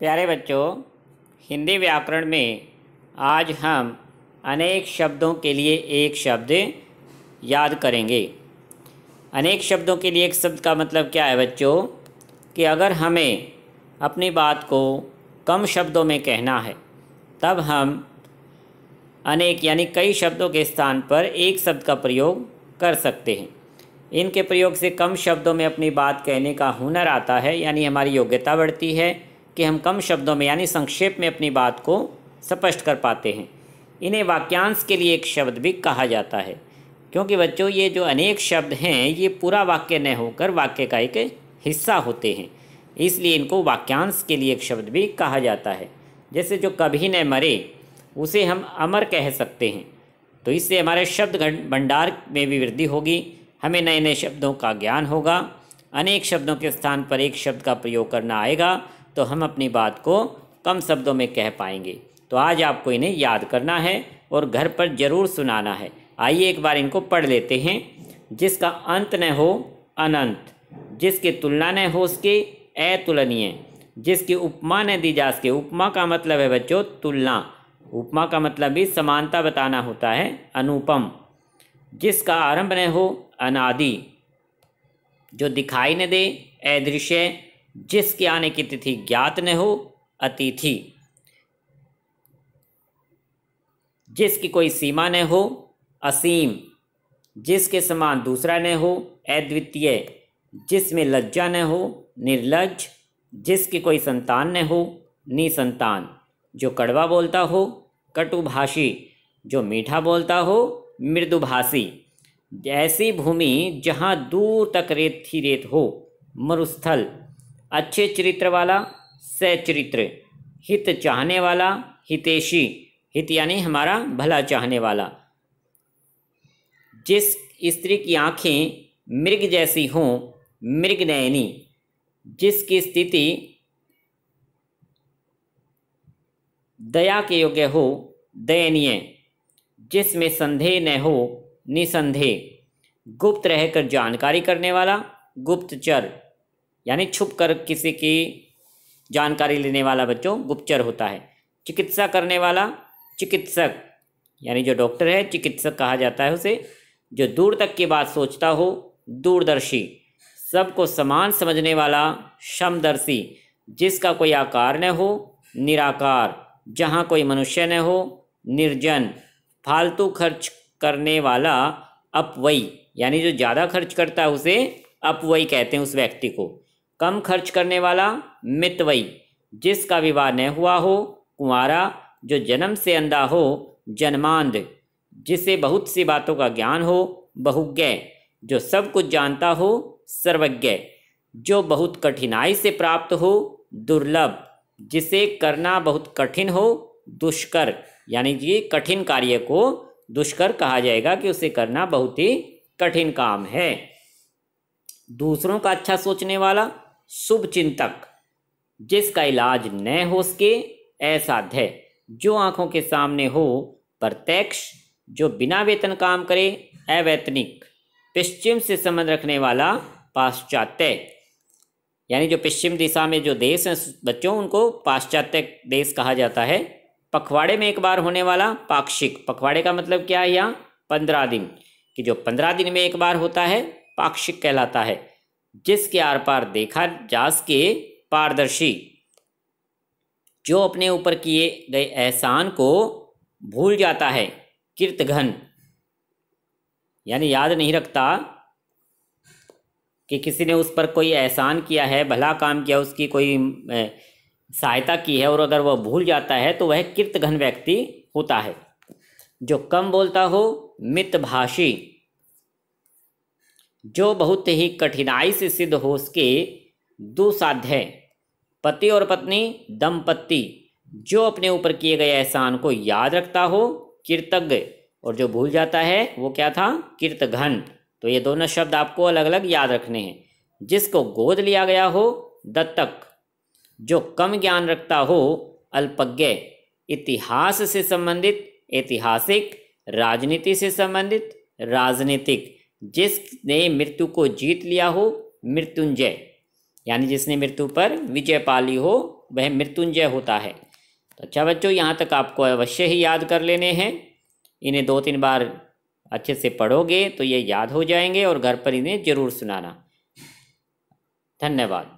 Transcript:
प्यारे बच्चों हिंदी व्याकरण में आज हम अनेक शब्दों के लिए एक शब्द याद करेंगे अनेक शब्दों के लिए एक शब्द का मतलब क्या है बच्चों कि अगर हमें अपनी बात को कम शब्दों में कहना है तब हम अनेक यानी कई शब्दों के स्थान पर एक शब्द का प्रयोग कर सकते हैं इनके प्रयोग से कम शब्दों में अपनी बात कहने का हुनर आता है यानी हमारी योग्यता बढ़ती है कि हम कम शब्दों में यानी संक्षेप में अपनी बात को स्पष्ट कर पाते हैं इन्हें वाक्यांश के लिए एक शब्द भी कहा जाता है क्योंकि बच्चों ये जो अनेक शब्द हैं ये पूरा वाक्य न होकर वाक्य का एक हिस्सा होते हैं इसलिए इनको वाक्यांश के लिए एक शब्द भी कहा जाता है जैसे जो कभी न मरे उसे हम अमर कह सकते हैं तो इससे हमारे शब्द भंडार में भी वृद्धि होगी हमें नए नए शब्दों का ज्ञान होगा अनेक शब्दों के स्थान पर एक शब्द का प्रयोग करना आएगा तो हम अपनी बात को कम शब्दों में कह पाएंगे तो आज आपको इन्हें याद करना है और घर पर ज़रूर सुनाना है आइए एक बार इनको पढ़ लेते हैं जिसका अंत न हो अनंत जिसकी तुलना न हो उसके अतुलनीय जिसकी उपमा न दी जा सके उपमा का मतलब है बच्चों तुलना उपमा का मतलब भी समानता बताना होता है अनुपम जिसका आरंभ न हो अनादि जो दिखाई न दे अदृश्य जिसके आने की तिथि ज्ञात न हो अतिथि जिसकी कोई सीमा न हो असीम जिसके समान दूसरा न हो अद्वितीय जिसमें लज्जा न हो निर्लज जिसकी कोई संतान न हो निसंतान जो कड़वा बोलता हो कटुभाषी जो मीठा बोलता हो मृदुभाषी ऐसी भूमि जहाँ दूर तक रेत ही रेत हो मरुस्थल अच्छे चरित्र वाला सचरित्र हित चाहने वाला हितेशी हित यानी हमारा भला चाहने वाला जिस स्त्री की आँखें मृग जैसी हों मृगनयनी जिसकी स्थिति दया के योग्य हो दयनीय जिसमें संदेह न हो निसंदेह गुप्त रहकर जानकारी करने वाला गुप्तचर यानी छुप कर किसी की जानकारी लेने वाला बच्चों गुप्तचर होता है चिकित्सा करने वाला चिकित्सक यानी जो डॉक्टर है चिकित्सक कहा जाता है उसे जो दूर तक की बात सोचता हो दूरदर्शी सबको समान समझने वाला समदर्शी जिसका कोई आकार न हो निराकार जहाँ कोई मनुष्य न हो निर्जन फालतू खर्च करने वाला अपवई यानी जो ज़्यादा खर्च करता है उसे अपवई कहते हैं उस व्यक्ति को कम खर्च करने वाला मितवई जिसका विवाह न हुआ हो कुंवारा जो जन्म से अंधा हो जन्मांध जिसे बहुत सी बातों का ज्ञान हो बहुज्ञ जो सब कुछ जानता हो सर्वज्ञ जो बहुत कठिनाई से प्राप्त हो दुर्लभ जिसे करना बहुत कठिन हो दुष्कर यानी कि कठिन कार्य को दुष्कर कहा जाएगा कि उसे करना बहुत ही कठिन काम है दूसरों का अच्छा सोचने वाला शुभ चिंतक जिसका इलाज न हो सके ऐसा ध्यय जो आंखों के सामने हो प्रत्यक्ष जो बिना वेतन काम करे अवैतनिक पश्चिम से संबंध रखने वाला पाश्चात्य यानी जो पश्चिम दिशा में जो देश हैं बच्चों उनको पाश्चात्य देश कहा जाता है पखवाड़े में एक बार होने वाला पाक्षिक पखवाड़े का मतलब क्या है यहाँ पंद्रह दिन कि जो पंद्रह दिन में एक बार होता है पाक्षिक कहलाता है जिसके आर पार देखा जा सके पारदर्शी जो अपने ऊपर किए गए एहसान को भूल जाता है कीर्तघन यानी याद नहीं रखता कि किसी ने उस पर कोई एहसान किया है भला काम किया उसकी कोई सहायता की है और अगर वह भूल जाता है तो वह कीर्तघन व्यक्ति होता है जो कम बोलता हो मितभाषी जो बहुत ही कठिनाई से सिद्ध हो सके दुसाध्य पति और पत्नी दंपत्ति जो अपने ऊपर किए गए एहसान को याद रखता हो कृतज्ञ और जो भूल जाता है वो क्या था कीर्तघन तो ये दोनों शब्द आपको अलग अलग याद रखने हैं जिसको गोद लिया गया हो दत्तक जो कम ज्ञान रखता हो अल्पज्ञ इतिहास से संबंधित ऐतिहासिक राजनीति से संबंधित राजनीतिक जिसने मृत्यु को जीत लिया हो मृत्युंजय यानी जिसने मृत्यु पर विजय पाली हो वह मृत्युंजय होता है तो अच्छा बच्चों यहाँ तक आपको अवश्य ही याद कर लेने हैं इन्हें दो तीन बार अच्छे से पढ़ोगे तो ये याद हो जाएंगे और घर पर इन्हें जरूर सुनाना धन्यवाद